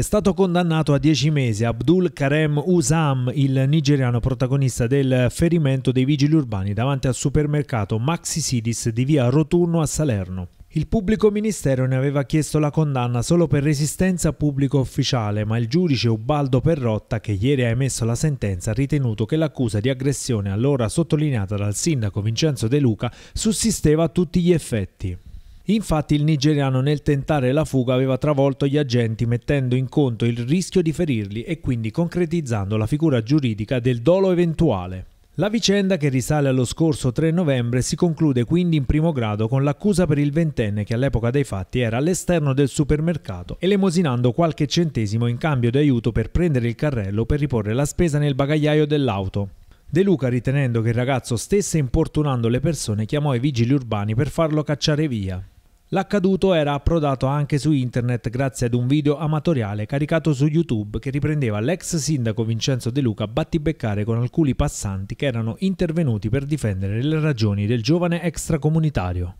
È stato condannato a 10 mesi Abdul Karem Usam, il nigeriano protagonista del ferimento dei vigili urbani davanti al supermercato Maxi Sidis di via Roturno a Salerno. Il pubblico ministero ne aveva chiesto la condanna solo per resistenza pubblico ufficiale, ma il giudice Ubaldo Perrotta, che ieri ha emesso la sentenza, ha ritenuto che l'accusa di aggressione, allora sottolineata dal sindaco Vincenzo De Luca, sussisteva a tutti gli effetti. Infatti il nigeriano nel tentare la fuga aveva travolto gli agenti mettendo in conto il rischio di ferirli e quindi concretizzando la figura giuridica del dolo eventuale. La vicenda, che risale allo scorso 3 novembre, si conclude quindi in primo grado con l'accusa per il ventenne che all'epoca dei fatti era all'esterno del supermercato, elemosinando qualche centesimo in cambio di aiuto per prendere il carrello per riporre la spesa nel bagagliaio dell'auto. De Luca, ritenendo che il ragazzo stesse importunando le persone, chiamò i vigili urbani per farlo cacciare via. L'accaduto era approdato anche su internet grazie ad un video amatoriale caricato su YouTube che riprendeva l'ex sindaco Vincenzo De Luca battibeccare con alcuni passanti che erano intervenuti per difendere le ragioni del giovane extracomunitario.